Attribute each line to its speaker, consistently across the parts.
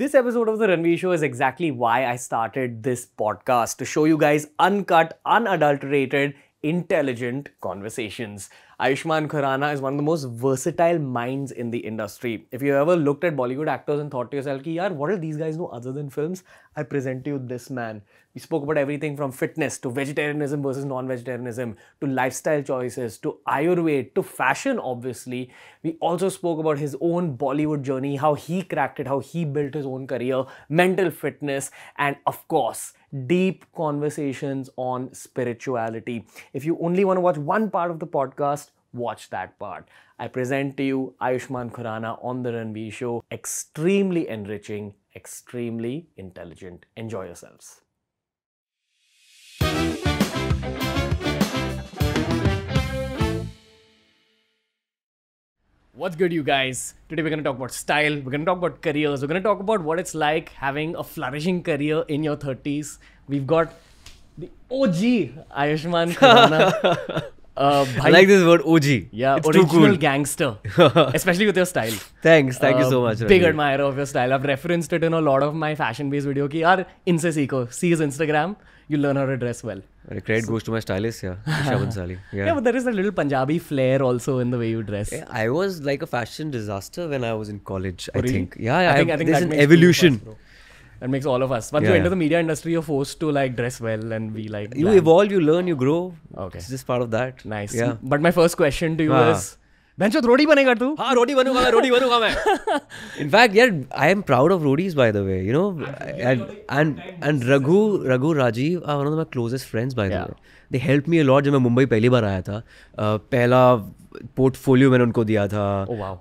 Speaker 1: This episode of The Ranveer Show is exactly why I started this podcast to show you guys uncut, unadulterated, intelligent conversations. Aishman Khurana is one of the most versatile minds in the industry. If you ever looked at Bollywood actors and thought to yourself, Ki, Yaar, what do these guys know other than films? I present to you this man. We spoke about everything from fitness to vegetarianism versus non-vegetarianism to lifestyle choices to Ayurveda to fashion, obviously. We also spoke about his own Bollywood journey, how he cracked it, how he built his own career, mental fitness, and of course, deep conversations on spirituality. If you only want to watch one part of the podcast, watch that part. I present to you Ayushman Khurana on The Ranveer Show. Extremely enriching, extremely intelligent. Enjoy yourselves. What's good, you guys? Today we're gonna talk about style, we're gonna talk about careers, we're gonna talk about what it's like having a flourishing career in your 30s. We've got the OG Ayushman Khurana. Uh, I like this word OG. Yeah, it's original cool. gangster. Especially with your style. Thanks, thank uh, you so uh, much. Big admirer of your style. I've referenced it in a lot of my fashion based video. Ki, yaar, inse seeko. See his Instagram, you learn how to dress
Speaker 2: well. The credit so, goes to my stylist, yeah. Shaban yeah. yeah. but there is a little Punjabi flair also in the way you dress. Yeah, I was like a fashion disaster when I was in college, oh, really? I think. Yeah, I, I think, I think there's an evolution. Fast,
Speaker 1: that makes all of us. Once yeah, you enter the media industry, you're forced to like dress well and be
Speaker 2: like. You evolve, you learn, you grow. Okay. It's just part of that. Nice. Yeah. But my first question to you ah. is.
Speaker 1: बेंचो रोटी बनेगा तू हाँ रोटी बनूंगा मैं रोटी बनूंगा मैं
Speaker 2: in fact यार I am proud of Roadies by the way you know and and Raghu Raghu Rajiv are one of my closest friends by the way they help me a lot जब मैं मुंबई पहली बार आया था पहला पोर्टफोलियो मैंने उनको दिया था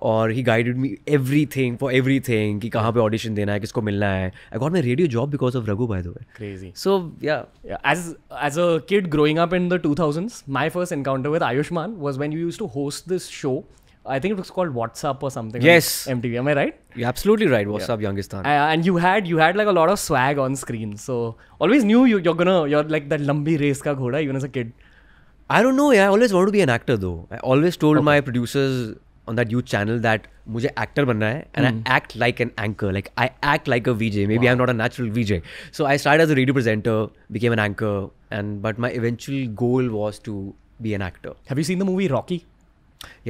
Speaker 2: और he guided me everything for everything कि कहाँ पे ऑडिशन देना है किसको मिलना है I got my radio job because of Raghu by the way crazy so
Speaker 1: yeah as as a kid growing up in the two thousands my first encounter with Ayushmann was when you use to host this show I think it was called WhatsApp or something. Yes, Like MTV. Am I right? You're absolutely right. WhatsApp, yeah. Youngistan. Uh, and you had you had like a lot of swag on screen. So always knew you, you're gonna you're like that
Speaker 2: lumbi race ka ghoda even as a kid. I don't know. Yeah, I always wanted to be an actor though. I always told my producers on that youth channel that मुझे actor बनना है and I hmm. act like an anchor. Like I act like a VJ. Maybe I'm not a natural VJ. So I started as a radio presenter, became an anchor, and but my eventual goal was to be an actor. Have you seen the movie Rocky?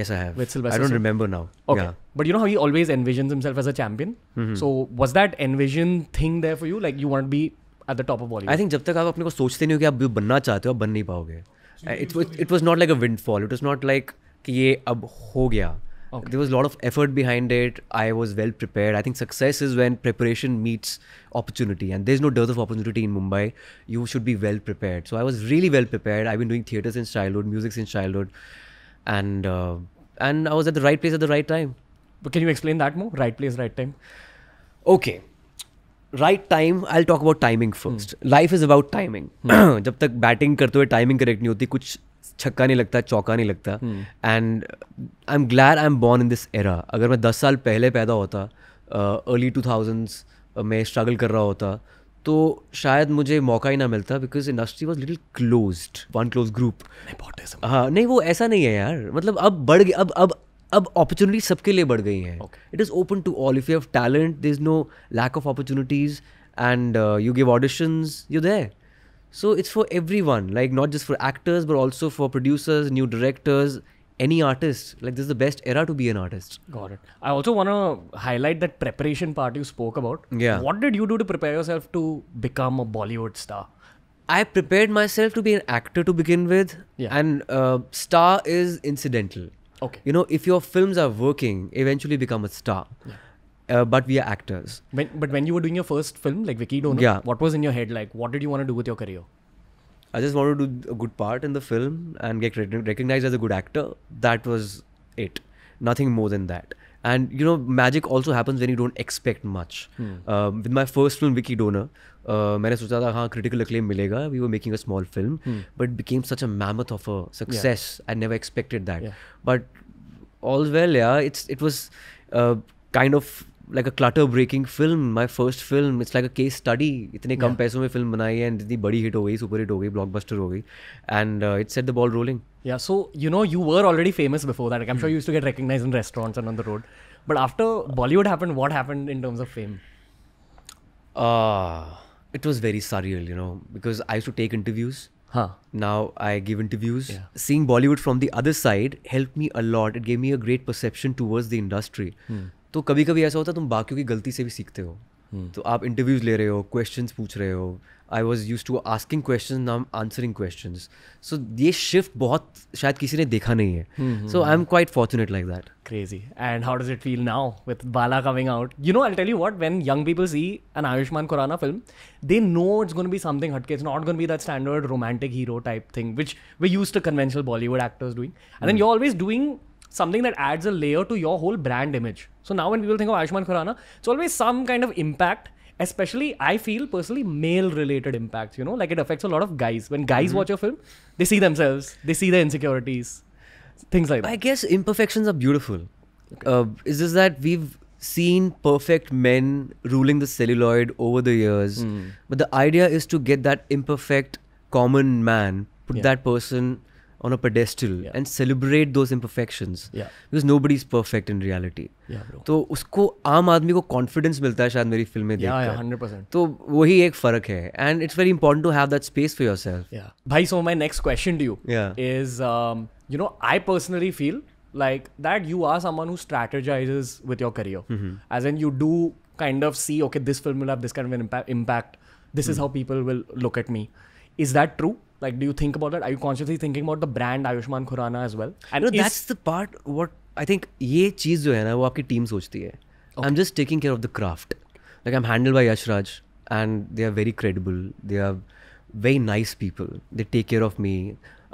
Speaker 2: Yes, I have. With Sylvester. I don't remember now. Okay.
Speaker 1: But you know how he always envisions himself as a champion? Mm-hmm. So was that envision thing there for you? Like you want to be at the top of Bollywood?
Speaker 2: I think जब तक आप अपने को सोचते नहीं कि आप बनना चाहते हो बन नहीं पाओगे uh, it was not like a windfall it was not like कि ये अब हो गया there was a lot of effort behind it i was well prepared i think success is when preparation meets opportunity and there's no dearth of opportunity in mumbai you should be well prepared so i was really well prepared i've been doing theater since childhood music since childhood and uh, and i was at the right place at the right time but can you explain that more right place right time okay right time I talk about timing first life is about timing जब तक batting करते हुए timing correct नहीं होती कुछ छक्का नहीं लगता चौका नहीं लगता and I am glad I am born in this era अगर मैं दस साल पहले पैदा होता अर्ली टू थाउजेंड्स में स्ट्रगल कर रहा होता तो शायद मुझे मौका ही ना मिलता because industry was little close one close group हाँ नहीं वो ऐसा नहीं है यार मतलब अब बढ़ गया अब अब अब अपॉर्चुनिटी सबके लिए बढ़ गई हैं it is open to all if you have talent there no lack of opportunities and you give auditions you there So it's for everyone, like not just for actors, but also for producers, new directors, any artist. Like this is the best era to be an artist. Got it. I also want to highlight that preparation part you spoke about. Yeah. What did you do to prepare yourself to become a Bollywood star? I prepared myself to be an actor to begin with. And uh, star is incidental. Okay. You know, if your films are working, eventually become a star. Yeah. Uh, but we are actors. When, but when you were doing your first film, like Vicky Dono, yeah. what was in your head? Like, what did you want to do with your career? I just wanted to do a good part in the film and get recognized as a good actor. That was it. Nothing more than that. And you know, magic also happens when you don't expect much. Hmm. Uh, with my first film, Wiki Donor, uh, मैंने सोचा था critical acclaim मिलेगा. We were making a small film, hmm. but it became such a mammoth of a success. I never expected that. But all well, yeah. It's it was uh, kind of like a clutter breaking film my first film it's like a case study इतने कम पैसों में film बनाई है and इतनी बड़ी hit हो गई super hit हो गई ब्लॉकबस्टर हो गई and it set the ball rolling
Speaker 1: yeah so you know you were already famous before that I am sure used to get recognized in restaurants and on the road but after Bollywood happened what happened in terms of fame
Speaker 2: it was very surreal, you know, because I used to take interviews. Huh. Now I give interviews. Yeah. Seeing Bollywood from the other side helped me a lot. It gave me a great perception towards the industry. Hmm. तो कभी कभी ऐसा होता है तुम बाकियों की गलती से भी सीखते हो हम्म। तो आप इंटरव्यूज ले रहे हो क्वेश्चन पूछ रहे हो I was use to asking question now answering question so ये शिफ्ट बहुत शायद किसी ने देखा नहीं है so I am quite fortunate like that crazy
Speaker 1: and how does it feel now with Bala coming out you know I tell you what when young people see an Ayushmann Khurrana film they know it's gonna be something हटके it's not gonna be that standard romantic hero type thing which we use to conventional Bollywood actors doing and then you always doing something that adds a layer to your whole brand image. So now when people think of Ayushman Khurana, it's always some kind of impact especially i feel personally male related impacts you know like it affects a lot of guys when guys mm-hmm. watch a film they see themselves they see their insecurities things like that i guess imperfections
Speaker 2: are beautiful okay. uh, that we've seen perfect men ruling the celluloid over the years mm. but the idea is to get that imperfect common man put yeah. that person on a pedestal yeah. and celebrate those imperfections yeah. because nobody's perfect in reality तो उसको आम आदमी को confidence मिलता है शायद मेरी फिल्में देखकर तो वही एक फर्क है it's very important to have that space for yourself. Yeah,
Speaker 1: भाई my next question to you is um, you know I personally feel like that you are someone who strategizes with your career mm-hmm. as in you do kind of see okay this film will have this kind of an impact, impact. this mm-hmm. is mm. how people will look at me is that true like, do you think about that? Are you consciously thinking about the brand Ayushman Khurana as well?
Speaker 2: And know that's the part what I think ये चीज़ जो है ना वो team team I'm just taking care of the craft. Like, I'm handled by handle by Yashraj and they are very credible they are very nice people they take care of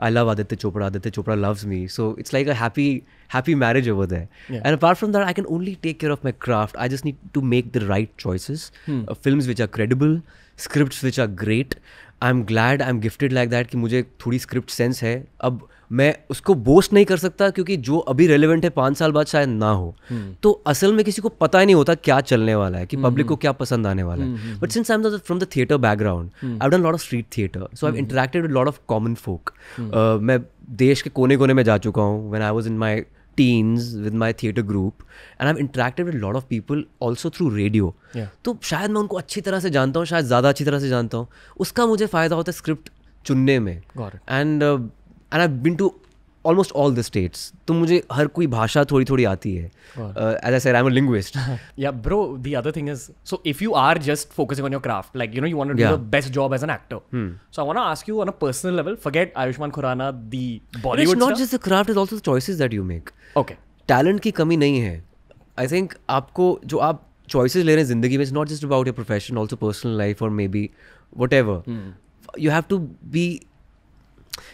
Speaker 2: I love Aditya Chopra. Aditya Chopra loves me. So it's like a happy, happy marriage over there. Yeah. And apart from that, I can only take care of my craft. I just need to make the right choices. Hmm. Uh, films which are credible, scripts which are great, I am glad I am gifted like that कि मुझे थोड़ी script sense है अब मैं उसको boast नहीं कर सकता क्योंकि जो अभी रेलिवेंट है पाँच साल बाद शायद ना हो हम्म। तो असल में किसी को पता ही नहीं होता क्या चलने वाला है कि पब्लिक हम्म। को क्या पसंद आने वाला है but since I am the from the theatre background I done lot of street theatre so I interacted lot of common folk मैं देश के कोने कोने में जा चुका हूँ when I was in my teens with my theater group and I've interacted with a lot of people also through radio. Yeah. तो शायद मैं उनको अच्छी तरह से जानता हूँ शायद ज़्यादा अच्छी तरह से जानता हूँ उसका मुझे फ़ायदा होता है स्क्रिप्ट चुनने में and and I been to almost all the states तो मुझे हर कोई भाषा थोड़ी थोड़ी आती है as I sir am linguist
Speaker 1: yeah bro the other thing is so if you are just focusing on your craft like you know you want to do the best job as an actor so I want ask you on a personal level forget Ayushmann Khurrana the Bollywood not just the
Speaker 2: craft is also the choices that you make okay talent की कमी नहीं है I think आपको जो आप choices ले रहे हैं जिंदगी में is not just about your profession also personal life और maybe whatever you have to be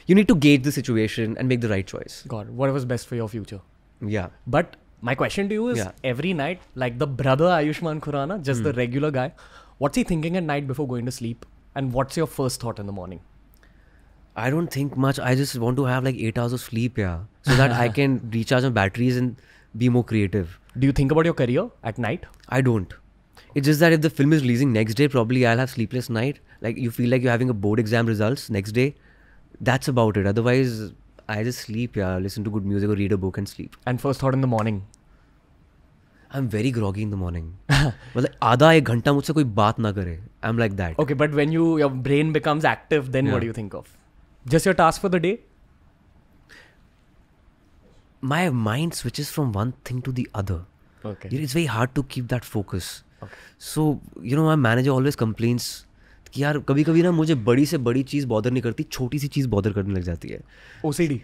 Speaker 2: you need to gauge the situation and make the right choice. God, was best for your future.
Speaker 1: Yeah. But my question to you is yeah. every night, like the brother Ayushman Khurana, just mm. the hmm. regular guy, what's he thinking at night before going to sleep? And what's your first thought in the morning?
Speaker 2: I don't think much. I just want to have like eight hours of sleep, yeah. So that I can recharge my batteries and be more creative. Do you think about your career at night? I don't. It's just that if the film is releasing next day, probably I'll have sleepless night. Like you feel like you're having a board exam results next day that's about it. Otherwise, I just sleep, yeah, listen to good music or read a book and sleep. And first thought in the morning. I'm very groggy in the morning. i आधा एक घंटा मुझसे कोई बात ना करे I am like that okay you when you your brain becomes active then what you think my mind switches from one thing to the other. Okay. It's very hard to keep that focus. Okay. So, you know, my manager always complains कि यार कभी कभी ना मुझे बड़ी से बड़ी चीज़ bother नहीं करती छोटी सी चीज़ बॉदर करने लग जाती है O C D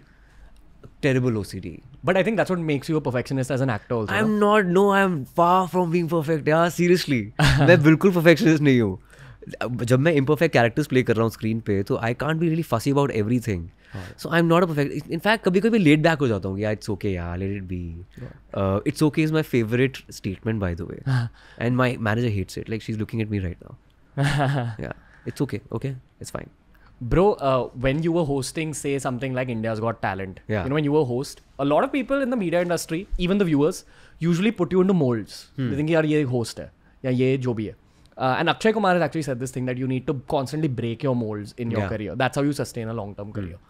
Speaker 2: terrible OCD. D but I that's what
Speaker 1: makes you a perfectionist
Speaker 2: as an actor also. I'm no? not. No,
Speaker 1: I'm far from being
Speaker 2: मैं बिल्कुल परफेक्शन नहीं हूँ. जब मैं इम्परफेक्ट कैरेक्टर्स प्ले कर रहा हूँ स्क्रीन पे तो I can't be really fussy about everything so I am not a perfect in fact कभी कभी लेट बैक हो जाता हूँ इट्स ओके यार let it be it's okay is my favourite statement by the way and my manager hates it like she is looking at me right now yeah, it's okay. Okay, it's fine.
Speaker 1: Bro, uh, when you were hosting, say something like India's Got Talent, yeah. you know, when you were host, a lot of people in the media industry, even the viewers, usually put you into molds. Hmm. They think, "Yaar, ye host hai, ya ye jo bhi hai." Uh, and Akshay Kumar has actually said this thing that you need to constantly break your molds in your yeah. career. That's how you sustain a long-term hmm. career.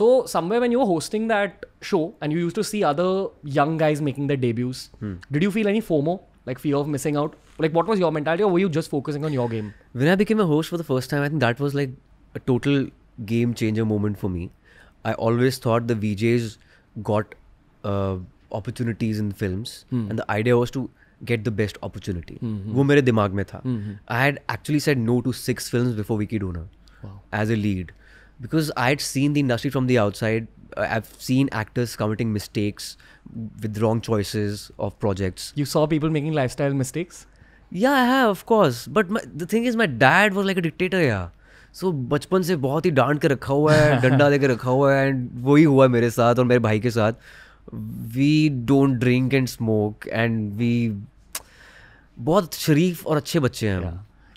Speaker 1: So somewhere when you were hosting that show and you used to see other young guys making their debuts, hmm. did you feel any FOMO? like fear of missing out like what was your mentality or were you just focusing on your game
Speaker 2: when i became a host for the first time i think that was like a total game changer moment for me i always thought the vjs got uh, opportunities in films hmm. and the idea was to get the best opportunity mm-hmm. वो मेरे दिमाग में था I had actually said no to six films before Vicky Donor as because I had seen the industry from the outside. I've seen actors committing mistakes with wrong choices of projects. You saw people making lifestyle mistakes? Yeah, I have, of course. But my, the thing is, my dad was like a dictator, yeah. So बचपन से बहुत ही डांट के रखा हुआ है डंडा दे के रखा हुआ है एंड वही हुआ है मेरे साथ और मेरे भाई के साथ we don't drink and smoke and we बहुत शरीफ और अच्छे बच्चे हैं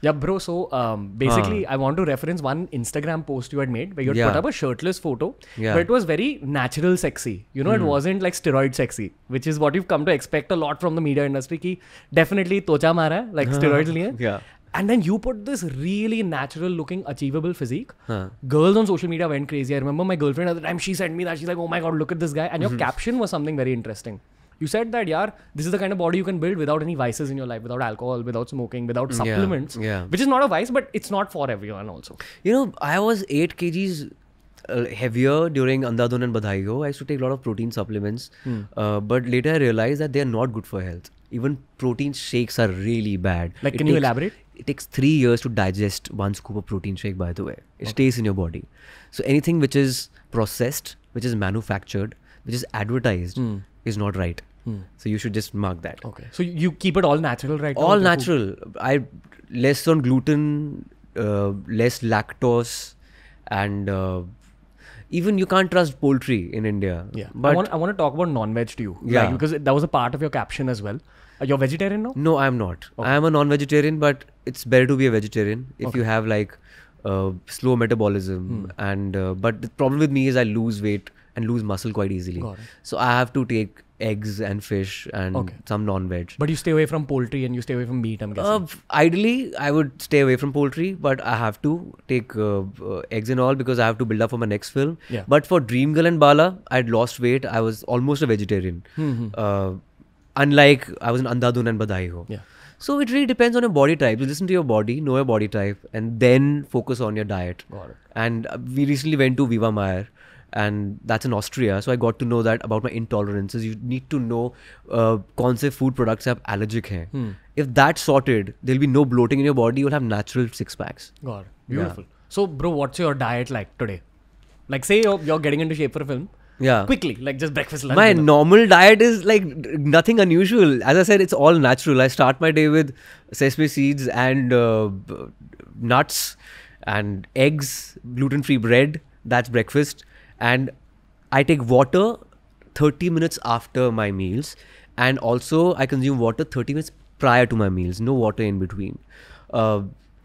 Speaker 1: Yeah, bro. So um, basically, huh. I want to reference one Instagram post you had made where you had yeah. put up a shirtless photo, yeah. but it was very natural, sexy. You know, mm. it hmm. wasn't like steroid sexy, which is what you've come to expect a lot from the media industry. Ki definitely tocha mara like steroids liye. Yeah. And then you put this really natural looking, achievable physique. Huh. Girls on social media went crazy. I remember my girlfriend at the time, she sent me that. She's like, oh my God, look at this guy. And your mm-hmm. caption was something very interesting. You said that, yeah, this is the kind of body you can build without any vices in your life, without alcohol, without smoking, without supplements, yeah, yeah. which is not a vice, but it's not for everyone
Speaker 2: also. You know, I was 8 kgs uh, heavier during Andhadhun and Badhaiyo. I used to take a lot of protein supplements, hmm. uh, but later I realized that they are not good for health. Even protein shakes are really bad. Like, it can takes, you elaborate? It takes three years to digest one scoop of protein shake. By the way, it okay. stays in your body. So anything which is processed, which is manufactured, which is advertised, hmm. is not right. Hmm. So you should just mark that. Okay.
Speaker 1: So you keep it all natural, right? All natural.
Speaker 2: I less on gluten, uh, less lactose, and uh, even you can't trust poultry in India. Yeah. But I want, I
Speaker 1: want to talk about non-veg to you. Yeah. because that was a part of your caption as well. Are uh, you vegetarian now?
Speaker 2: No, I'm not. Okay. I am a non-vegetarian, but it's better to be a vegetarian if okay. you have like uh, slow metabolism. Hmm. And uh, but the problem with me is I lose weight and lose muscle quite easily. So I have to take eggs and fish and okay. some non-veg.
Speaker 1: But you stay away from poultry and you stay away from meat. I'm guessing. Uh,
Speaker 2: ideally, I would stay away from poultry, but I have to take uh, uh, eggs and all because I have to build up for my next film. Yeah. But for Dream Girl and Bala, I'd lost weight. I was almost a vegetarian. Mm-hmm. unlike I was an Andadun and Badai Ho. Yeah. So it really depends on your body type. You listen to your body, know your body type, and then focus on your diet. And uh, we recently went to Viva Maya and that's in Austria. So I got to know that about my intolerances. You need to know uh, कौन से food products आप allergic Hmm. If that's sorted, there'll be no bloating in your body. You'll have natural six packs. God, beautiful.
Speaker 1: Yeah. So bro, what's your diet like today? Like say you're, you're getting into shape for a film. Yeah. Quickly, like just breakfast, lunch. My
Speaker 2: normal diet is like nothing unusual. As I said, it's all natural. I start my day with sesame seeds and uh, nuts and eggs, gluten free bread. That's breakfast and I take water 30 minutes after my meals, and also I consume water 30 minutes prior to my meals. No water in between. Uh,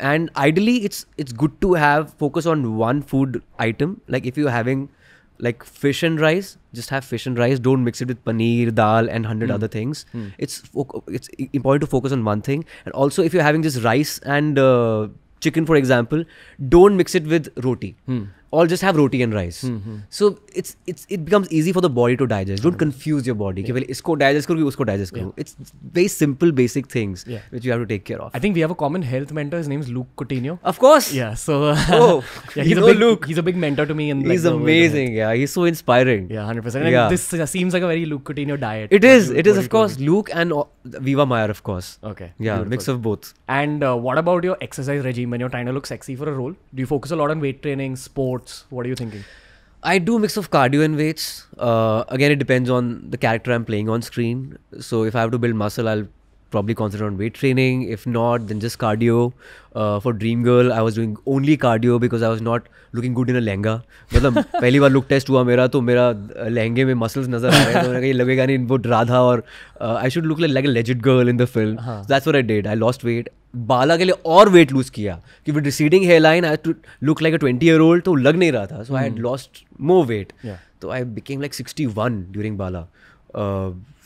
Speaker 2: and ideally, it's it's good to have focus on one food item. Like if you're having like fish and rice, just have fish and rice. Don't mix it with paneer, dal, and hundred mm. other things. Mm. It's it's important to focus on one thing. And also, if you're having just rice and uh, chicken, for example, don't mix it with roti. Mm or just have roti and rice. Mm-hmm. So it's it's it becomes easy for the body to digest. Don't confuse your body. Yeah. isko digest karu, usko digest karu. Yeah. It's very simple, basic things yeah. which you have to take care of. I think we have a
Speaker 1: common health mentor. His name is Luke Coutinho.
Speaker 2: Of course. Yeah. So oh, yeah, he's a big, Luke. He's
Speaker 1: a big mentor to me. And he's amazing.
Speaker 2: Yeah, he's so inspiring. Yeah, hundred percent. Yeah. This
Speaker 1: uh, seems like a very Luke Coutinho diet. It is. You, it is of
Speaker 2: course Luke and uh, Viva Mayer, of course. Okay. Yeah, Beautiful. mix of both. And
Speaker 1: uh, what about your exercise regime when you're trying to look sexy for a role? Do you focus a lot on weight training, sport? sports? What are you thinking?
Speaker 2: I do a mix of cardio and weights. Uh, again, it depends on the character I'm playing on screen. So if I have to build muscle, I'll probably concentrate on weight training. If not, then just cardio. Uh, for Dream Girl, I was doing only cardio because I was not looking good in a lehenga मतलब पहली बार look test हुआ मेरा तो मेरा लहंगे uh, में muscles नजर आ रहे हैं तो मैंने कहा लगेगा नहीं वो राधा और uh, I should look like a legit girl in the film. That's what I did. I lost weight. बाला के लिए और वेट लूज किया क्योंकि receding hair line I to look like a twenty year old तो लग नहीं रहा था so I had lost more weight तो I became like sixty one during Bala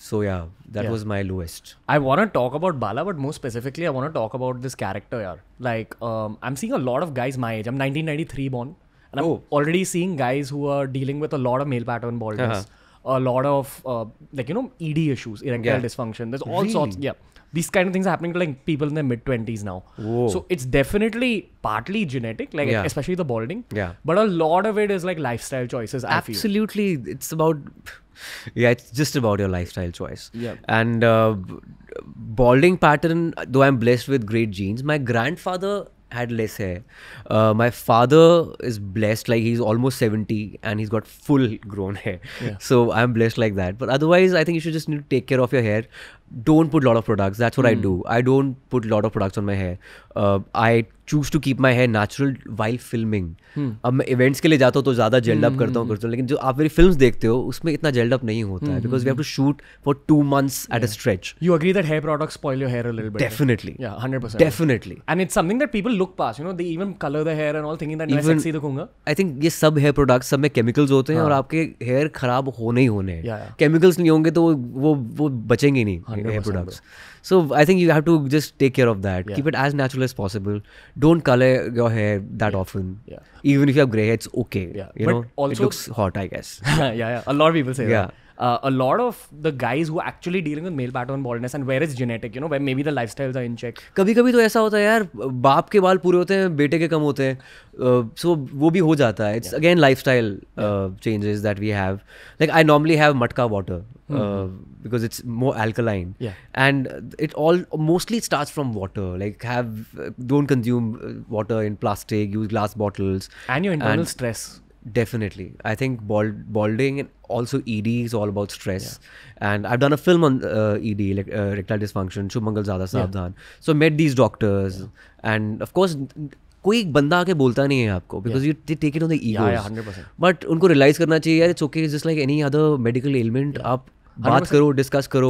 Speaker 2: so yeah that was my lowest
Speaker 1: I want talk about Bala but most specifically I want
Speaker 2: talk about this
Speaker 1: character यार like I am seeing lot of guys my age am nineteen ninety three born and I already seeing guys who are dealing with lot of male pattern bald lot of like you know ED issues erectile dysfunction this all sorts gap these kind of things are happening to like people in their mid 20s now Whoa. so it's definitely partly genetic like yeah. especially the balding yeah but a lot of it is like lifestyle choices absolutely it's about
Speaker 2: yeah it's just about your lifestyle choice yeah and uh, balding pattern though i'm blessed with great genes my grandfather had less hair. Uh, my father is blessed, like he's almost 70 and he's got full grown hair. Yeah. So I'm blessed like that. But otherwise, I think you should just need to take care of your hair. don't put lot lot of products. That's what mm. I do. Hmm. I don't put lot of products on my hair. Uh, I choose to keep my hair natural while filming. Hmm. अब मैं events के लिए जाता हूँ तो ज़्यादा जेल्डअप करता हूँ करता hmm. हूँ लेकिन जो आप मेरी फिल्म देखते हो उसमें इतना जेल्ड अप नहीं होता है because we have to shoot for two months at a stretch
Speaker 1: you agree that hair products spoil your hair a little bit definitely yeah 100% definitely and it's something that people look pass you know they even colour the hair and all thinking that मैं sexy दिखूंगा
Speaker 2: I think ये सब hair products सब में chemicals होते हैं और हाँ। आपके हेयर खराब होने ही होने हैं केमिकल्स नहीं होंगे तो वो वो बचेंगे नहीं हाँ, hair products. So I think you have to just take care of that. Yeah. Keep it as natural as possible. Don't color your hair that yeah. often. Yeah. Even if you have gray hair, it's okay. Yeah. You but know, also, it looks hot, I guess. yeah, yeah. A lot of people say yeah. that.
Speaker 1: Uh, a lot of the guys who are actually dealing with male pattern baldness and where is genetic, you know, maybe the lifestyles are in check.
Speaker 2: कभी कभी तो ऐसा होता है यार बाप के बाल पूरे होते हैं बेटे के कम होते हैं uh, so वो भी हो जाता है it's again lifestyle changes that we have like I normally have because it's more alkaline yeah. and it all mostly starts from water like have don't consume uh, water in plastic use glass bottles and your internal and stress Definitely, I think bald, balding and also ED is all about stress. Yeah. And I've done a film on uh, ED, like, uh, rectal dysfunction, Chumangal Zada Sabdhan. Yeah. So met these doctors, yeah. and of course, कोई एक बंदा आके बोलता नहीं है आपको because you take it on the ego but उनको realise करना चाहिए यार it's okay just like any other medical element आप बात करो डिस्कस करो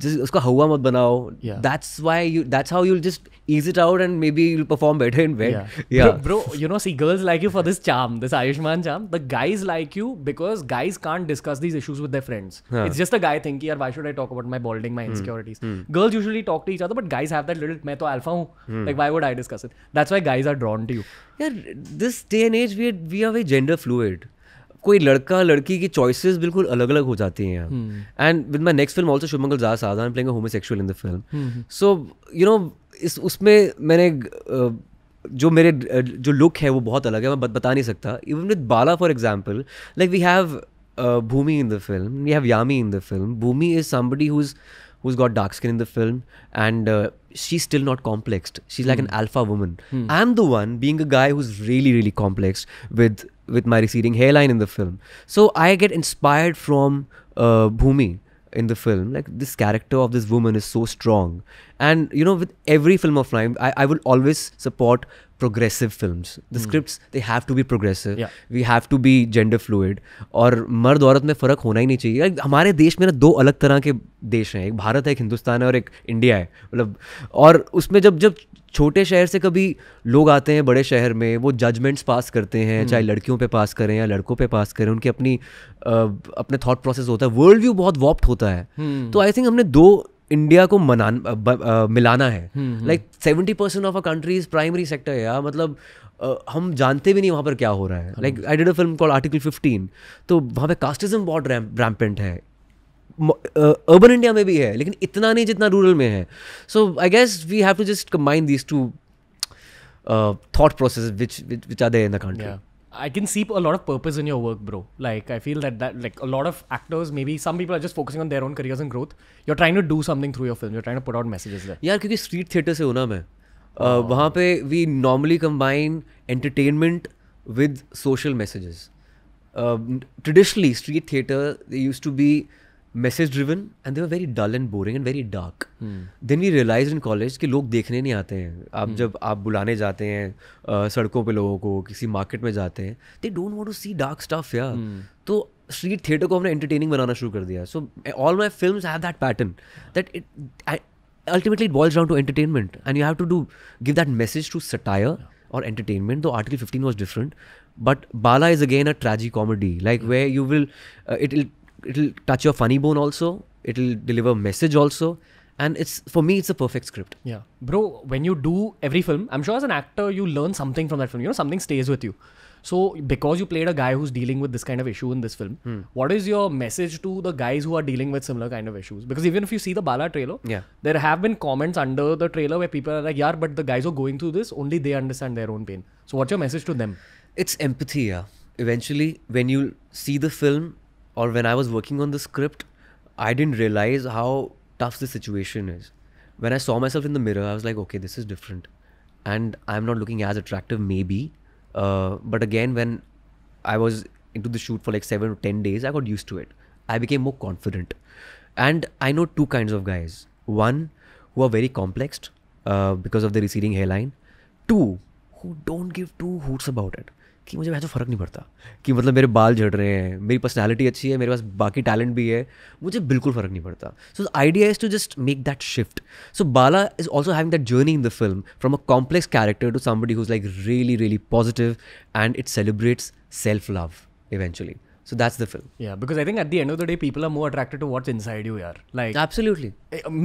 Speaker 2: जिस उसका हवा मत बनाओ that's why you that's how you just ease it out and maybe you perform better in bed yeah
Speaker 1: bro you know see girls like you for this charm this Ayushmann charm the guys like you because guys can't discuss these issues with friends it's just a guy think यार why should I talk about my balding my insecurities girls usually talk to each other but guys have that little मैं तो alpha हूं like why
Speaker 2: would I discuss it that's why guys are drawn to you यार this day and age we are we are way gender fluid कोई लड़का लड़की की choices बिल्कुल अलग अलग हो जाती हैं and with my next film also Shubh Mangal जार साधारण प्लेंगे homosexual in the film so you know इस उसमें मैंने जो मेरे जो लुक है वो बहुत अलग है मैं बता नहीं सकता even with Bala for example like we have Bhumi in the film we have Yami in the film Bhumi is somebody who is who's got dark skin in the film, and uh, she's still not complexed. She's like mm. an hmm. alpha woman. Mm. I'm the one being a guy who's really, really complex with with my receding hairline in the film. So I get inspired from uh, Bhumi in the film like this character of this woman is so strong and you know with every film of mine I, I will always support progressive film The mm. scripts they have to be progressive. Yeah. We have to be और मर्द औरत में फ़र्क होना ही नहीं चाहिए हमारे देश में ना दो अलग तरह के देश हैं एक भारत है एक हिंदुस्तान है और एक इंडिया है मतलब और उसमें जब जब छोटे शहर से कभी लोग आते हैं बड़े शहर में वो जजमेंट्स पास करते हैं hmm. चाहे लड़कियों पे पास करें या लड़कों पे पास करें उनकी अपनी अपने थॉट प्रोसेस होता है वर्ल्ड व्यू बहुत वॉप्ट होता है hmm. तो आई थिंक हमने दो इंडिया को मनान मिलाना है like seventy percent of a country's primary sector है यार मतलब Uh, हम जानते भी नहीं वहाँ पर क्या हो रहा है like I did a film call article fifteen तो वहाँ पे कास्टिज्म बहुत रैम्पेंट है अर्बन इंडिया में भी है लेकिन इतना नहीं जितना रूरल में है so I guess we have to just combine these two thought process which which are there in the country
Speaker 1: I can see a lot of purpose in your work, bro. Like I feel that that like a lot of actors, maybe some people are just focusing on their own careers and growth. You're trying to do something through your film. You're trying to put out messages there.
Speaker 2: Yeah, because street theater से हूँ ना मैं वहाँ पे we normally combine entertainment with social messages. Uh, traditionally, street theater they used to be message driven and they're very dull and boring and very dark then we realise in college कि लोग देखने नहीं आते हैं आप hmm. जब आप बुलाने जाते हैं सड़कों पे लोगों को किसी मार्केट में जाते हैं they don't want to see dark stuff या तो स्ट्रीट थिएटर को हमने एंटरटेनिंग बनाना शुरू कर दिया so all my film have that pattern that it ultimately boils down to entertainment and you have to do give that message to satire और entertainment though article fifteen was different but Bala is again a tragicomedy like way you will it it'll touch your funny bone also it'll deliver message also and it's for me it's a perfect script
Speaker 1: yeah bro when you do every film i'm sure as an actor you learn something from that film you know something stays with you so because you played a guy who's dealing with this kind of issue in this film hmm. what is your message to the guys who are dealing with similar kind of issues because even if you see the bala trailer yeah there have been comments under the trailer where people are like yeah but the guys are
Speaker 2: going through this only they understand their own pain so what's your message to them it's empathy yeah eventually when you see the film or when I was working on the script, I didn't realize how tough the situation is. When I saw myself in the mirror, I was like, okay, this is different. And I'm not looking as attractive, maybe. Uh, but again, when I was into the shoot for like seven or 10 days, I got used to it. I became more confident. And I know two kinds of guys one, who are very complexed uh, because of the receding hairline, two, who don't give two hoots about it. कि मुझे वैसे फ़र्क नहीं पड़ता कि मतलब मेरे बाल झड़ रहे हैं मेरी पर्सनैलिटी अच्छी है मेरे पास बाकी टैलेंट भी है मुझे बिल्कुल फ़र्क नहीं पड़ता so idea is to just make that shift so Bala is also having that journey in the film from a complex character to somebody whose like really really positive and it celebrates self love eventually So that's the film.
Speaker 1: Yeah, because I think at the end of the day, people are more attracted to what's inside you, yaar. Like absolutely.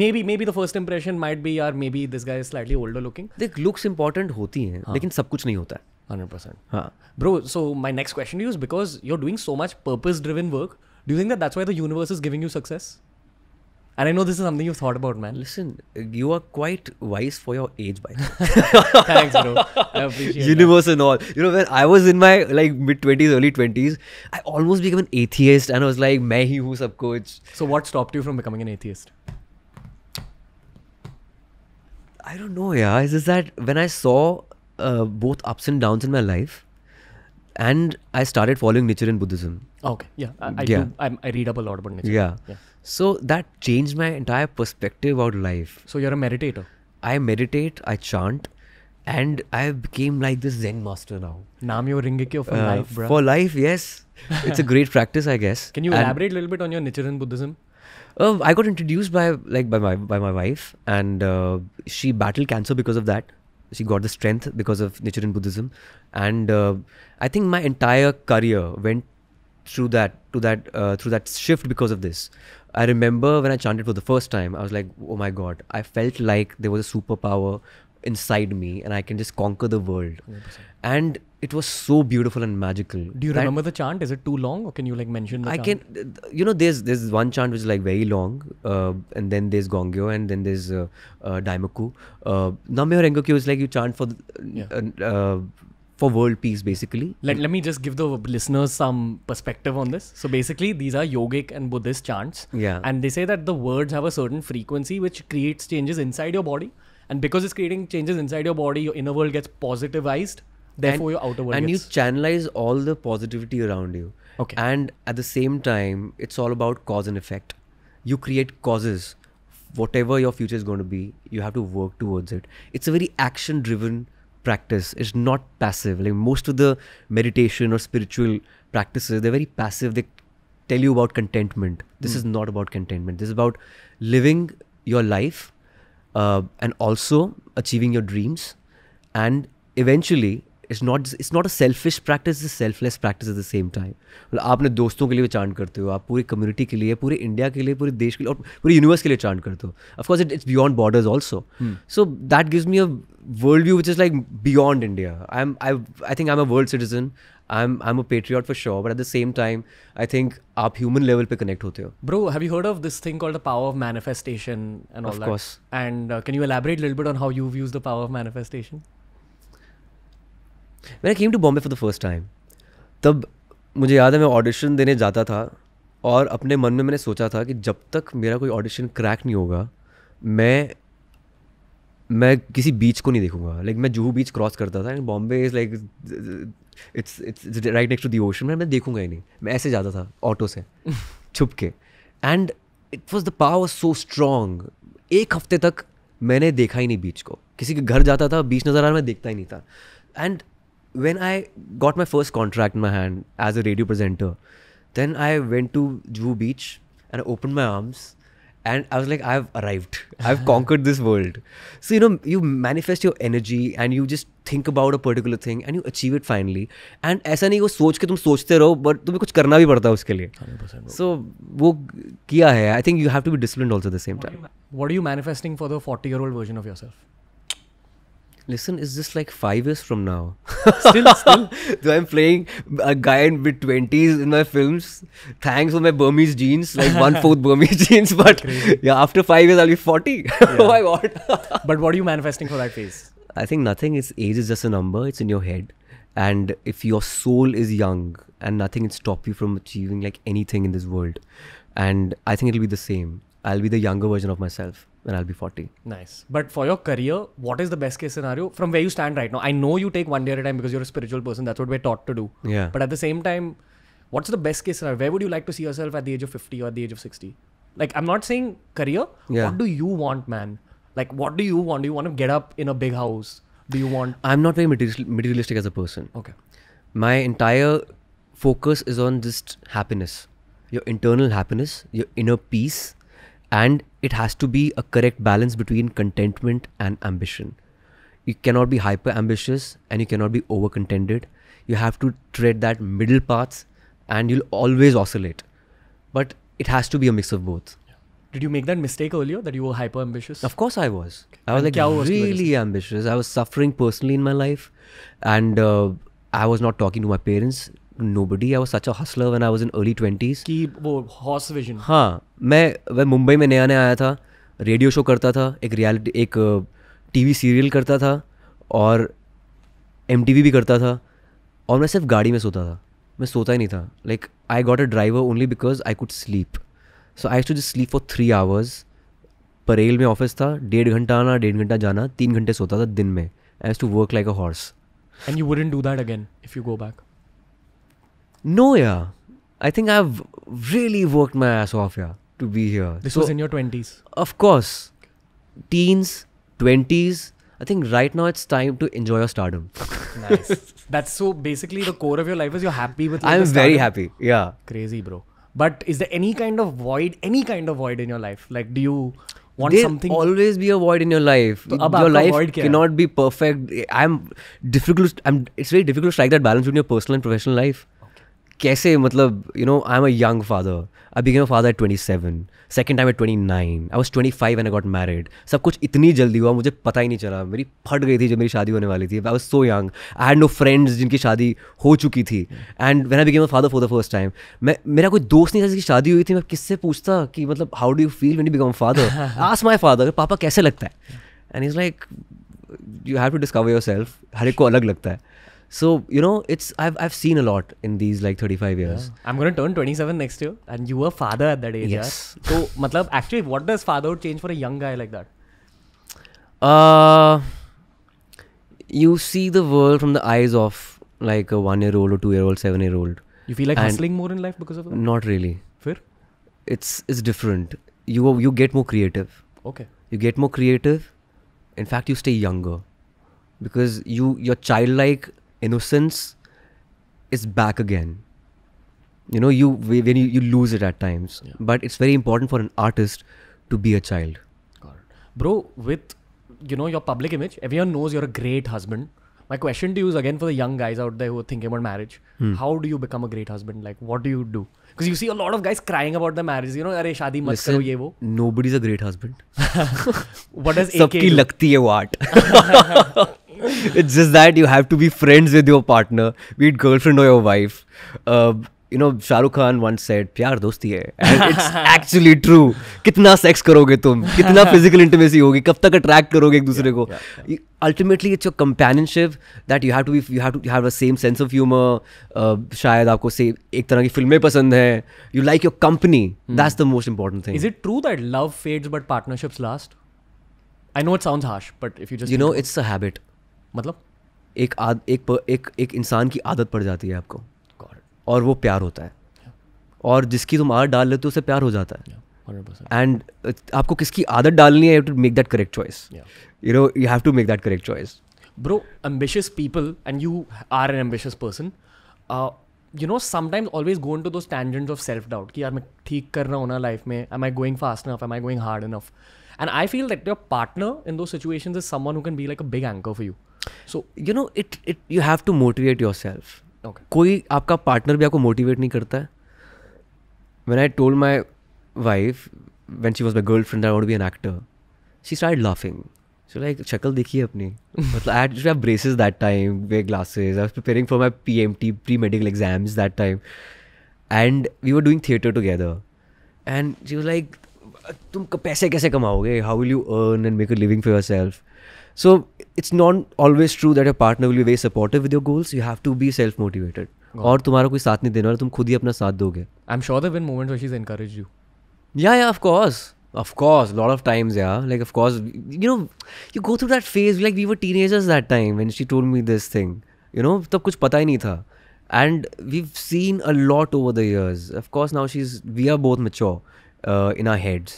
Speaker 1: Maybe maybe the first impression might be, yaar, maybe this guy is slightly older looking. देख
Speaker 2: looks important होती हैं, lekin sab kuch nahi hota. Hai. 100%. Huh.
Speaker 1: Bro, so my next question to you is because you're doing so much purpose driven work, do you think that that's why the universe is giving you success?
Speaker 2: And I know this is something you've thought about, man. Listen, you are quite wise for your age, by the way. Thanks, bro. I appreciate Universe that. and all. You know, when I was in my like mid twenties, early twenties, I almost became an atheist, and I was like, "May he who सब So what stopped you from becoming an atheist? I don't know, yeah. It's just that when I saw uh, both ups and downs in my life, and I started following nature and Buddhism. Okay, yeah, I, I yeah. do. I, I read up a lot about nature. Yeah. yeah. so that changed my entire perspective about life. So you're a meditator. I meditate. I chant. And I became like this Zen master now. Nam your for uh, life, bro. For life, yes. It's a great practice, I guess. Can you and elaborate a little bit on your Nichiren Buddhism? Uh, I got introduced by like by my by my wife, and uh, she battled cancer because of that she got the strength because of nature and Buddhism, and uh, I think my entire career went through that to that uh, through that shift because of this. I remember when I chanted for the first time, I was like, "Oh my God!" I felt like there was a superpower inside me, and I can just conquer the world. 100%. And it was so beautiful and magical. Do you remember the
Speaker 1: chant? Is it too long, or can you like mention? The I chant?
Speaker 2: can. You know, there's there's one chant which is like very long, uh, and then there's Gongyo, and then there's uh, uh, Daimaku. Uh, Namyo is like you chant for the, yeah. Uh, uh, for world peace, basically. Let
Speaker 1: Let me just give the listeners some perspective on this. So basically, these are yogic and Buddhist chants. Yeah. And they say that the words have a certain frequency which creates changes inside your body. And because it's creating changes inside your body, your inner world gets positivized therefore and, your outer world and gets.
Speaker 2: you channelize all the positivity around you okay and at the same time it's all about cause and effect you create causes whatever your future is going to be you have to work towards it it's a very action driven practice it's not passive like most of the meditation or spiritual practices they're very passive they tell you about contentment this mm. is not about contentment this is about living your life uh, and also achieving your dreams and eventually it's not it's not a selfish practice is selfless practice at the same time मतलब आप अपने दोस्तों के लिए chant करते हो आप पूरी कम्युनिटी के लिए पूरे इंडिया के लिए पूरे देश के लिए और पूरे यूनिवर्स के लिए चांट करते हो of course it it's beyond borders also so that gives me a world view which is like beyond India I am I I think I am a world citizen I am I am a patriot for sure but at the same time I think आप human level पे connect होते हो
Speaker 1: bro have you heard of this thing called the power of manifestation and of course and can you elaborate little bit on how you use the power of manifestation
Speaker 2: when I came to Bombay for the first time तब मुझे याद है मैं audition देने जाता था और अपने मन में मैंने सोचा था कि जब तक मेरा कोई ऑडिशन क्रैक नहीं होगा मैं मैं किसी बीच को नहीं देखूंगा लाइक like, मैं जूहू बीच क्रॉस करता था and Bombay is like it's it's right next to the ocean मैं मैं देखूंगा ही नहीं मैं ऐसे जाता था ऑटो से छुप के and it was the power so strong एक हफ्ते तक मैंने देखा ही नहीं बीच को किसी के घर जाता था बीच नज़र आ रहा मैं देखता ही नहीं था and when I got my first contract in my hand as a radio presenter, then I went to Juhu Beach and I opened my arms and I was like, I've arrived. I've conquered this world. So, you know, you manifest your energy and you just think about a particular thing and you achieve it finally. And ऐसा नहीं वो सोच के तुम सोचते रहो but तुम्हें कुछ करना भी पड़ता है उसके लिए सो वो किया है think you have to be disciplined also at the same time.
Speaker 1: What are you manifesting for the 40-year-old version of yourself?
Speaker 2: listen, is this like five years from now? Still, still. I'm playing a guy in mid 20s in my films, thanks for my Burmese genes, like one fourth Burmese genes. But Crazy. yeah, after five years, I'll be 40. oh my God.
Speaker 1: but what are you manifesting for that phase?
Speaker 2: I think nothing. It's age is just a number, it's in your head. And if your soul is young and nothing can stop you from achieving like anything in this world. And I think it'll be the same. I'll be the younger version of myself when I'll be 40.
Speaker 1: Nice. But for your career, what is the best case scenario from where you stand right now? I know you take one day at a time because you're a spiritual person. That's what we're taught to do. Yeah. But at the same time, what's the best case scenario? Where would you like to see yourself at the age of 50 or at the age of 60? Like, I'm not saying career. Yeah. What do you want, man? Like, what do you want? Do you want to get up in a big house?
Speaker 2: Do you want. I'm not very materialistic as a person. Okay. My entire focus is on just happiness your internal happiness, your inner peace, and it has to be a correct balance between contentment and ambition. You cannot be hyper ambitious and you cannot be over contented. You have to tread that middle path and you'll always oscillate. But it has to be a mix of both.
Speaker 1: Did you make that mistake earlier that you were hyper ambitious? Of course I was. I was and like really
Speaker 2: ambitious. I was suffering personally in my life and uh, I was not talking to my parents. Nobody I was such a hustler when I was in early 20s कि वो horse vision हाँ मैं वह मुंबई में नया नया आया था रेडियो शो करता था एक रियलिटी एक टीवी सीरियल करता था और एम भी करता था और मैं सिर्फ गाड़ी में सोता था मैं सोता ही नहीं था like I got a driver only because I could sleep so I to just sleep for three hours Parel में ऑफिस था डेढ़ घंटा आना डेढ़ घंटा जाना तीन घंटे सोता था दिन में I to work like a horse
Speaker 1: and you wouldn't do that again if you go back
Speaker 2: No, yeah. I think I've really worked my ass off, yeah, to be here. This so, was in your 20s. Of course. Teens, 20s. I think right now it's time to enjoy your stardom.
Speaker 1: nice. That's so basically the core of your life is you're happy with like, I'm very happy. Yeah. Crazy, bro. But is there any kind of void, any kind of void in your life? Like, do you want There'll something?
Speaker 2: always be a void in your life. So, your life cannot be perfect. I'm difficult. I'm. It's very difficult to strike that balance between your personal and professional life. कैसे मतलब you know I am a young father I became father at twenty seven second time at twenty nine I was twenty five and I got married सब कुछ इतनी जल्दी हुआ मुझे पता ही नहीं चला मेरी फट गई थी जब मेरी शादी होने वाली थी I was so young I had no friends जिनकी शादी हो चुकी थी and when I became a father for the first time मैं मेरा कोई दोस्त नहीं था जिसकी शादी हुई थी मैं किससे पूछता कि मतलब how do you feel when you become father as my father पापा कैसे लगता है and is like you have to discover yourself हर एक को अलग लगता है So you know, it's I've I've seen a lot in these like 35 years.
Speaker 1: Yeah. I'm gonna turn 27 next year, and you were father at that age. Yes. Yeah? So, matlab, actually, what does fatherhood change for a young guy like that?
Speaker 2: Uh, you see the world from the eyes of like a one-year-old or two-year-old, seven-year-old. You feel like hustling more in life because of that? Not really. Fair. It's it's different. You you get more creative. Okay. You get more creative. In fact, you stay younger because you you're childlike innocence is back again. You know, you when you, you lose it at times, yeah. but it's very important for an artist to be a child.
Speaker 1: Bro, with you know your public image, everyone knows you're a great husband. My question to you is again for the young guys out there who are thinking about marriage. Hmm. How do you become a great husband?
Speaker 2: Like, what do you do?
Speaker 1: Because you see a lot of guys crying about their marriages. You know, अरे शादी मत करो ये वो.
Speaker 2: Nobody's a great husband. what does AK सबकी लगती है वो art. it's just that you have to be friends with your partner, be it girlfriend or your wife. Uh, you know, Shahrukh Khan once said, प्यार दोस्ती है and it's actually true. कितना sex करोगे तुम कितना फिजिकल इंटीमेसी होगी कब तक अट्रैक्ट करोगे एक दूसरे को ultimately it's your companionship that you have to be you have to have a same sense of humour शायद आपको से एक तरह की फिल्में पसंद हैं you like your company that's the most important thing is
Speaker 1: it true that love fades but partnerships last I know it sounds harsh but if you just you know
Speaker 2: it's a habit मतलब एक आद एक प, एक एक इंसान की आदत पड़ जाती है आपको और वो प्यार होता है और जिसकी तुम आदत डाल लेते हो उसे प्यार हो जाता है एंड uh, आपको किसकी आदत डालनी है to make that correct choice you know you have to make that correct choice
Speaker 1: bro ambitious people and you are an ambitious person you know sometimes always going to those standards of self doubt कि यार मैं ठीक कर रहा हूँ ना life में am I going fast enough am I going hard enough and I feel that your partner in those situation is someone who can be like a big anchor for you
Speaker 2: so you know it it you have to motivate yourself कोई आपका partner भी आपको motivate नहीं करता है when I told my wife when she was my girlfriend I want be an actor she start laughing so like शक्ल देखी है अपनी मतलब I have braces that time way glasses I preparing for my P M T pre medical exams that time and we were doing theatre together and she was like तुम पैसे कैसे कमाओगे how will you earn and make a living for yourself So it's not always true that your partner will be very supportive with your goals. You have to be self motivated. और तुम्हारा कोई साथ नहीं देने वाला तुम खुद ही अपना साथ दोगे
Speaker 1: I am sure that when moments when she is encourage you
Speaker 2: yeah yeah of of course a lot of times yeah like of course you know you go through that phase like we were teenagers that time when she told me this thing you know तब कुछ पता ही नहीं and we've seen a lot over the years of course now she's we are both mature uh, in our heads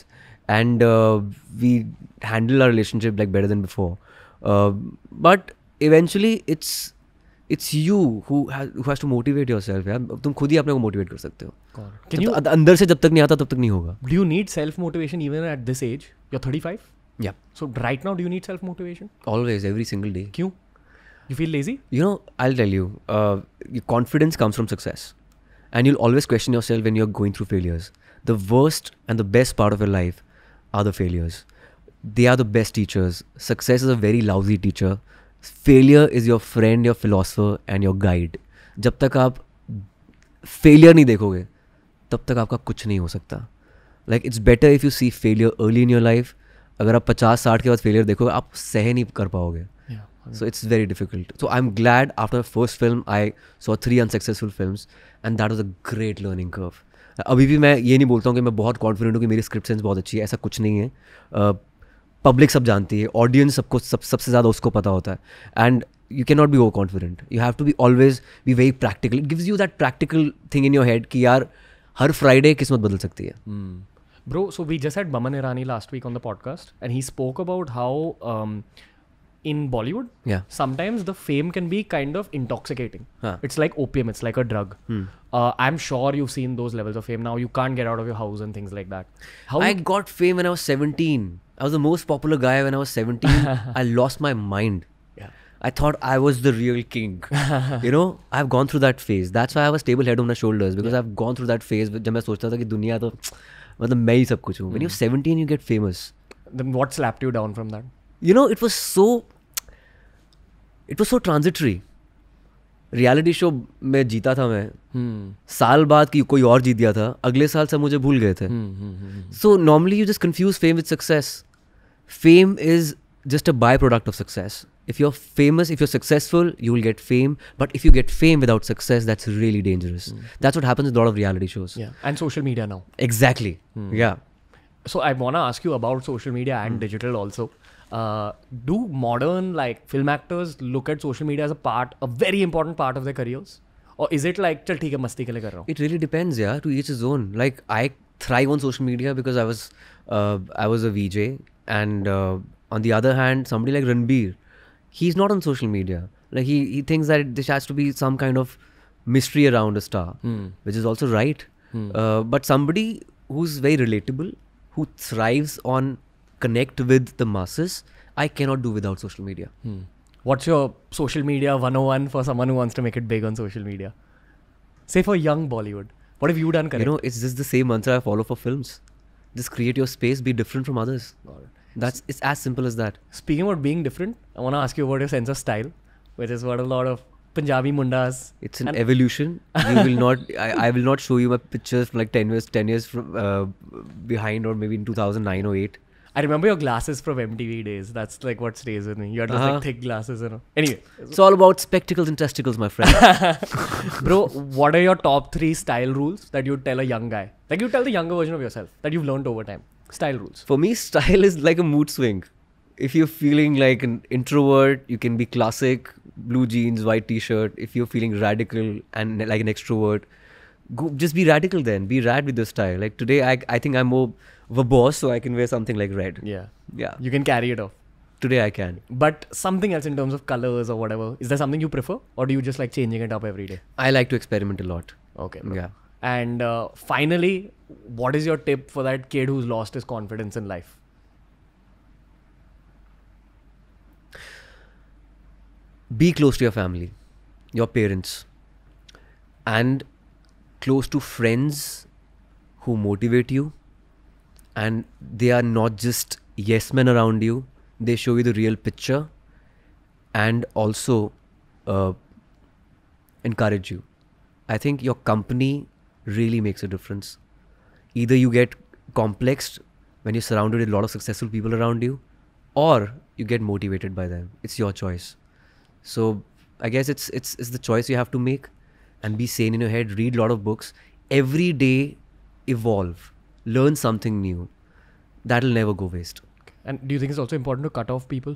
Speaker 2: and uh, we handle our relationship like better than before uh, but eventually it's it's you who has to motivate yourself यार तुम खुद ही अपने को motivate कर सकते हो can you अंदर से जब तक नहीं आता तब तक नहीं होगा
Speaker 1: do you need self motivation even at this age you thirty five yeah so right now do you need self motivation
Speaker 2: always every single day क्यों you feel lazy you know I tell you confidence comes from success and you'll always question yourself when you are going through failures the worst and the best part of your life are the failures they are the best teachers success is a very lousy teacher failure is your friend your philosopher and your guide जब तक आप failure नहीं देखोगे तब तक आपका कुछ नहीं हो सकता like it's better if you see failure early in your life अगर आप पचास साठ के बाद फेलियर देखोगे आप सह नहीं कर पाओगे so it's very difficult so I am glad after first film I saw three unsuccessful film and that was a great learning curve अभी भी मैं ये नहीं बोलता हूँ कि मैं बहुत कॉन्फिडेंट हूँ कि मेरी स्क्रिप्ट सेंस बहुत अच्छी है ऐसा कुछ नहीं है पब्लिक सब जानती है ऑडियंस सबको सब सबसे ज़्यादा उसको पता होता है and you can not be over confident you have to be always be very practical it gives you that practical thing in your head कि यार हर फ्राइडे किस्मत बदल सकती है
Speaker 1: bro so we just had Boman Irani last week on the podcast and he spoke about how in Bollywood, yeah. sometimes the fame can be kind of intoxicating. Huh. It's like opium, it's like a drug. Hmm. Uh, I'm sure you've seen those levels of fame now. You can't get out of your house and things like that. How I got fame when I was
Speaker 2: 17. I was the most popular guy when I was 17. I lost my mind. Yeah. I thought I was the real king. you know, I've gone through that phase. That's why I have a stable head on my shoulders because yeah. I've gone through that phase when I thought that the world was मैं ही when you're 17 you get famous
Speaker 1: then what slapped you down from that
Speaker 2: you know it was so it was so transitory reality show में जीता था मैं hmm. साल बाद की कोई और जीत गया था अगले साल सब मुझे भूल गए थे so normally you just confuse fame with success fame is just a byproduct of success if you are famous if you are successful you will get fame but if you get fame without success that's really dangerous that's what happens lot of reality shows and
Speaker 1: social media now
Speaker 2: exactly yeah
Speaker 1: so I want ask you about social media and digital also Uh, do modern like film actors look at social media as a part, a very important part of their careers? Or is it like, chal theek hai, masti ke liye kar raha
Speaker 2: It really depends, yeah, to each his own. Like I thrive on social media because I was, uh, I was a VJ, and uh, on the other hand, somebody like Ranbir, he's not on social media. Like he he thinks that there has to be some kind of mystery around a star, hmm. which is also right. Hmm. Uh, but somebody who's very relatable, who thrives on connect with the masses, I cannot do without social media. Hmm. What's your
Speaker 1: social media 101 for someone who wants to make it big on social media? Say for young Bollywood.
Speaker 2: What have you done correct? You know, it's just the same mantra I follow for films. Just create your space, be different from others. That's it's as simple as that. Speaking about being different, I want to ask you about your sense of style,
Speaker 1: which is what a lot of Punjabi mundas. It's an evolution. you will not.
Speaker 2: I, I, will not show you my pictures from like ten years, ten years from uh, behind, or maybe in two thousand nine or eight.
Speaker 1: I remember your glasses from MTV days. That's like what stays with me. You had those uh-huh. like thick glasses, you know. Anyway, it's all
Speaker 2: about spectacles and testicles, my friend.
Speaker 1: Bro, what are your top three style rules that you tell a young guy? Like you tell the younger version of yourself that you've learned over time. Style rules.
Speaker 2: For me, style is like a mood swing. If you're feeling like an introvert, you can be classic, blue jeans, white t-shirt. If you're feeling radical and like an extrovert, go, just be radical then. Be rad with your style. Like today, I I think I'm more the boss, so I can wear something like red. Yeah. Yeah. You can carry it off. Today I can.
Speaker 1: But something else in terms of colors or whatever, is there something you prefer or
Speaker 2: do you just like changing it up every day? I like to experiment a lot. Okay. Bro. Yeah.
Speaker 1: And uh, finally, what is your tip for that kid who's lost his confidence in life?
Speaker 2: Be close to your family, your parents, and close to friends who motivate you and they are not just yes men around you they show you the real picture and also uh, encourage you i think your company really makes a difference either you get complexed when you're surrounded with a lot of successful people around you or you get motivated by them it's your choice so i guess it's it's it's the choice you have to make and be sane in your head read a lot of books every day evolve learn something new. That'll never go waste.
Speaker 1: And do you think it's also important to cut off people?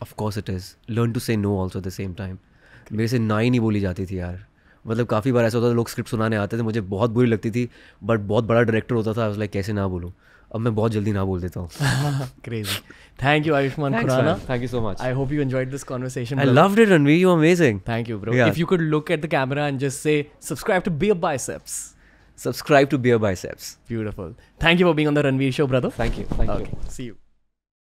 Speaker 2: Of course it is. Learn to say no also at the same time. Okay. मेरे से ना ही नहीं बोली जाती थी यार मतलब काफ़ी बार ऐसा होता था लोग स्क्रिप्ट सुनाने आते थे मुझे बहुत बुरी लगती थी बट बहुत बड़ा डायरेक्टर होता था लाइक कैसे ना बोलूँ अब मैं बहुत जल्दी ना बोल देता
Speaker 1: हूँ crazy thank you Ayushmann Khurrana thank you so much I hope you enjoyed this conversation I loved it
Speaker 2: Ranveer you amazing thank you bro if you
Speaker 1: could look at the camera and just say subscribe to 
Speaker 2: BeerBiceps subscribe to Beer Biceps. Beautiful.
Speaker 1: Thank you for being on the Ranveer Show,
Speaker 2: brother. Thank you. Thank okay. you.
Speaker 1: See you.